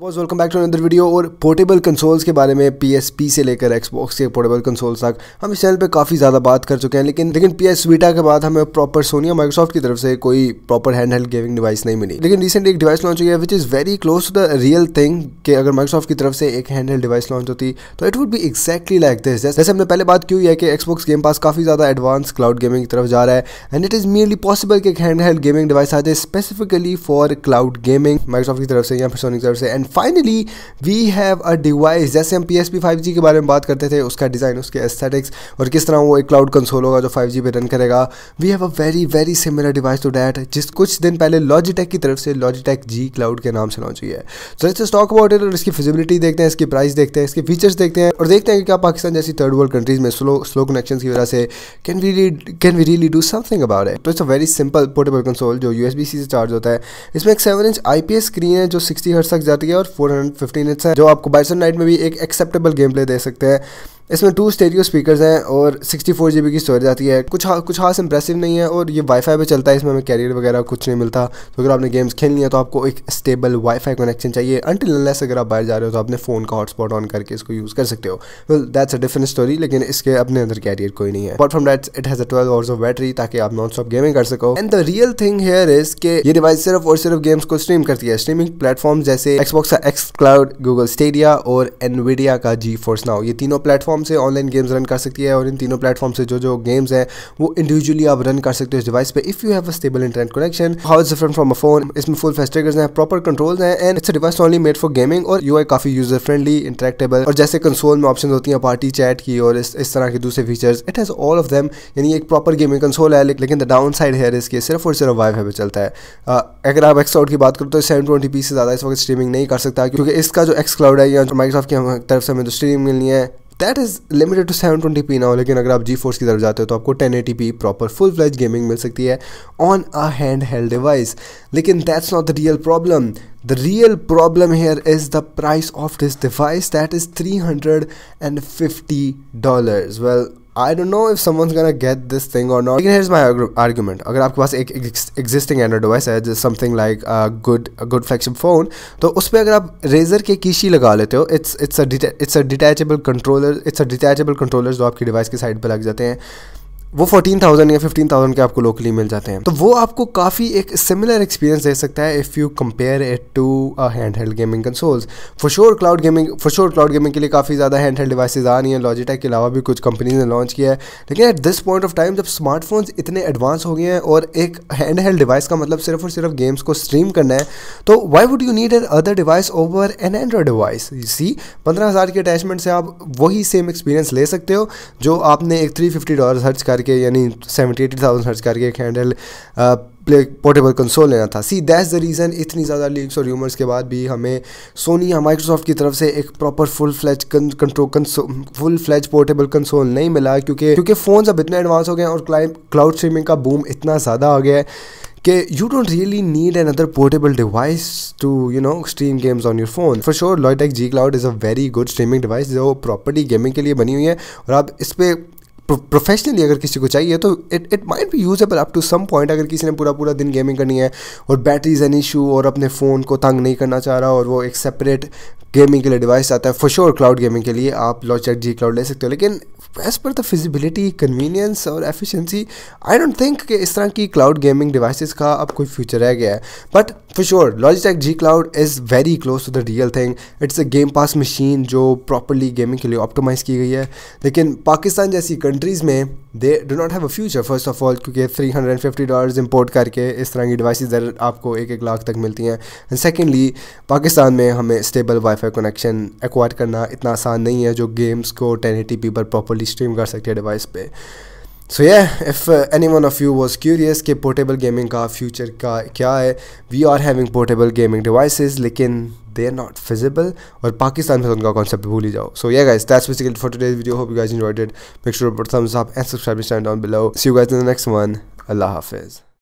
boughs welcome back to another video और portable consoles के बारे में पी एस पी से लेकर एक्सबॉक्स के पोर्टेबल कंसोल्स तक हम इस चैनल पे काफ़ी ज़्यादा बात कर चुके हैं लेकिन लेकिन पी एस वीटा के बाद हमें प्रॉपर सोनिया माइक्रोसॉफ्ट की तरफ से कोई proper handheld gaming device नहीं मिली लेकिन रिसेंट एक डिवाइस लॉन्च हुई है which is very close to the real thing कि अगर माइक्रोसॉफ्ट की तरफ से एक हैंड हेल्ड डिवाइस लॉन्च होती तो इट वुड भी एक्जैक्टली लाइक दिस जैसे हमने पहले बात की हुई है कि एक्सबॉक्स गेम पास काफ़ी ज़्यादा एडवांस क्लाउड गेमिंग की तरफ जा रहा है and it is merely possible कि एक हैंड हेल्ड गेमिंग डिवाइस आ जाए specifically for cloud gaming Microsoft की तरफ से या फिर सोनी की तरफ से and finally we have a device जैसे हम P S P five G के बारे में बात करते थे उसका डिज़ाइन उसके एस्थेटिक्स और किस तरह वो एक क्लाउड कंसोल होगा जो फाइव जी पे रन करेगा we have a very very similar device to that जिस कुछ दिन पहले लॉजिटेक की तरफ से लॉजिटेक जी क्लाउड के नाम से लॉन्च हुई है तो जैसे स्टॉक अबाउट और इसकी फिजिबिलिटी देखते हैं इसकी प्राइस देखते हैं इसके फीचर्स देखते हैं और देखते हैं कि क्या पाकिस्तान जैसी थर्ड वर्ल्ड कंट्रीज में स्लो स्लो कनेक्शन की वजह से can we can we really do something about it तो it's a very simple portable console जो यू सी से चार्ज होता है इसमें एक सेवन इंच आई स्क्रीन है जो सिक्सटी हर्स तक जाती है और फोर हंड्रेड है जो आपको बाइसन नाइट में भी एक एक्सेप्टेबल गेम प्ले दे सकते हैं इसमें टू स्टेरियो स्पीकर्स हैं और सिक्सटी फोर जी बी की स्टोरेज आती है कुछ हा, कुछ खास इंप्रेसिव नहीं है और ये वाईफाई पे चलता है इसमें हमें कैरियर वगैरह कुछ नहीं मिलता तो अगर आपने गेम्स खेलनी है तो आपको एक स्टेबल वाईफाई कनेक्शन चाहिए अंटिल अनलेस अगर आप बाहर जा रहे हो तो आपने फ़ोन का हॉटस्पॉट ऑन करके इसको यूज़ कर सकते हो will that's a different story लेकिन इसके अपने अंदर कैरियर कोई नहीं है apart from that's it has a twelve hours of battery ताकि आप नॉन स्टॉप गेमिंग कर सको and the real thing here is के ये डिवाइस सिर्फ और सिर्फ गेम्स को स्ट्रीम करती है स्ट्रीमिंग प्लेटफॉर्म जैसे एक्सबॉक्स का एक्स क्लाउड गूगल स्टेडिया और एनविडिया का जी फोर्स नाउ ये तीनों प्लेटफॉर्म प्लेटफॉर्म से ऑनलाइन गेम्स रन कर सकती है और इन तीनों प्लेटफॉर्म से जो जो गेम्स हैं वो इंडिविजुअली आप रन कर सकते हो इस डिवाइस पे if you have a stable internet connection how is different from a phone इसमें फुल फेस्टिकर्स हैं प्रॉपर कंट्रोल्स हैं and it's device only made for gaming और यू काफ़ी यूजर फ्रेंडली इंटरेक्टेबल और जैसे कंसोल में ऑप्शन होती हैं पार्टी चैट की और इस इस तरह के दूसरे features it has all of them यानी एक प्रॉपर गेमिंग कंसोल है लेकिन द डाउन साइड है इसके सिर्फ और सिर्फ वाई पे चलता है अगर आप एक्स की बात करो तो सेवन ट्वेंटी पी से ज़्यादा इस वक्त स्ट्रीमिंग नहीं कर सकता क्योंकि इसका जो एक्स क्लाउड है या माइक्रोसॉफ्ट की तरफ से हमें जो स्ट्रीमिंग मिलनी है that is limited to seven twenty P हो लेकिन अगर आप जी फोर्स की तरफ जाते हो तो आपको ten eighty P proper full fledged gaming मिल सकती है on a handheld device लेकिन that's not the real problem the real problem here is the price of this device that is three hundred and fifty dollars well I don't know if someone's gonna get this thing और not here's my argument अगर आपके पास एक existing android device है जिस something like good good flagship phone तो उस पर अगर आप रेजर के कीशी लगा लेते हो it's it's it's a detachable controller it's a detachable controller जो आपकी डिवाइस की साइड पर लग जाते हैं वो फोर्टीन थाउजेंड या फिफ्टीन थाउजेंड के आपको लोकली मिल जाते हैं तो वो आपको काफ़ी एक सिमिलर एक्सपीरियंस दे सकता है if you compare it to a handheld gaming consoles for sure cloud gaming for sure cloud gaming के लिए काफ़ी ज़्यादा हैंड हेल्ड डिवाइसेज आ रही हैं लॉजिटेक के अलावा भी कुछ कंपनीज ने लॉन्च किया है लेकिन at this point of time जब स्मार्टफोन्स इतने एडवांस हो गए हैं और एक हैंड हेल्ड डिवाइस का मतलब सिर्फ और सिर्फ गेम्स को स्ट्रीम करना है तो why would you need another device over an android device see पंद्रह हज़ार के अटैचमेंट से आप वही सेम एक्सपीरियंस ले सकते हो जो आपने एक थ्री फिफ्टी डॉलर खर्च कर करके यानी सेवेंटी एटी थाउजेंड खर्च करके एक हैंडल प्ले पोर्टेबल कंसोल लेना था सी दैट्स द रीज़न इतनी ज़्यादा लीक्स और रूमर्स के बाद भी हमें सोनी या माइक्रोसॉफ्ट की तरफ से एक proper full fledged control console full fledged portable console नहीं मिला क्योंकि क्योंकि फ़ोन अब इतने एडवांस हो गए हैं और क्लाइम क्लाउड स्ट्रीमिंग का बूम इतना ज़्यादा आ गया है कि you don't really need another portable device to you know stream games on your phone for sure Logitech G cloud is a very good streaming device जो प्रॉपर्टी गेमिंग के लिए बनी हुई है और आप इस पर प्रोफेशनली अगर किसी को चाहिए तो इट इट माइट भी usable up to some point अगर किसी ने पूरा पूरा दिन गेमिंग करनी है और बैटरीज एन इशू और अपने फ़ोन को तंग नहीं करना चाह रहा और वो एक सेपरेट गेमिंग के लिए डिवाइस आता है फॉर श्योर क्लाउड गेमिंग के लिए आप लॉचर जी क्लाउड ले सकते हो लेकिन as per the feasibility convenience और एफिशिएंसी आई डोंट थिंक कि इस तरह की क्लाउड गेमिंग डिवाइसेस का अब कोई फ्यूचर रह गया है but for sure Logitech G cloud is very close to the real thing it's a game pass machine जो प्रॉपरली गेमिंग के लिए ऑप्टोमाइज की गई है लेकिन पाकिस्तान जैसी कंट्रीज़ में they do not have a future first of all क्योंकि three hundred and fifty dollars import करके इस तरह की डिवाइस डिवाइसेस आपको एक एक लाख तक मिलती हैं एंड सेकेंडली पाकिस्तान में हमें स्टेबल वाईफाई कनेक्शन एक्वायर करना इतना आसान नहीं है जो गेम्स को टेन एटी पर प्रॉपरली स्ट्रीम कर सकती है डिवाइस पर सो ये if any one of you was curious कि पोर्टेबल गेमिंग का फ्यूचर का क्या है we are having portable gaming device लेकिन दे आर नॉट फिजिबल और पाकिस्तान में तो उनका कॉन्सेप्ट भूल ही जाओ सो ये guys that's basically for today's video hope guys guys make sure for thumbs up and subscribe stand down below see you guys in the next one अल्लाह हाफिज़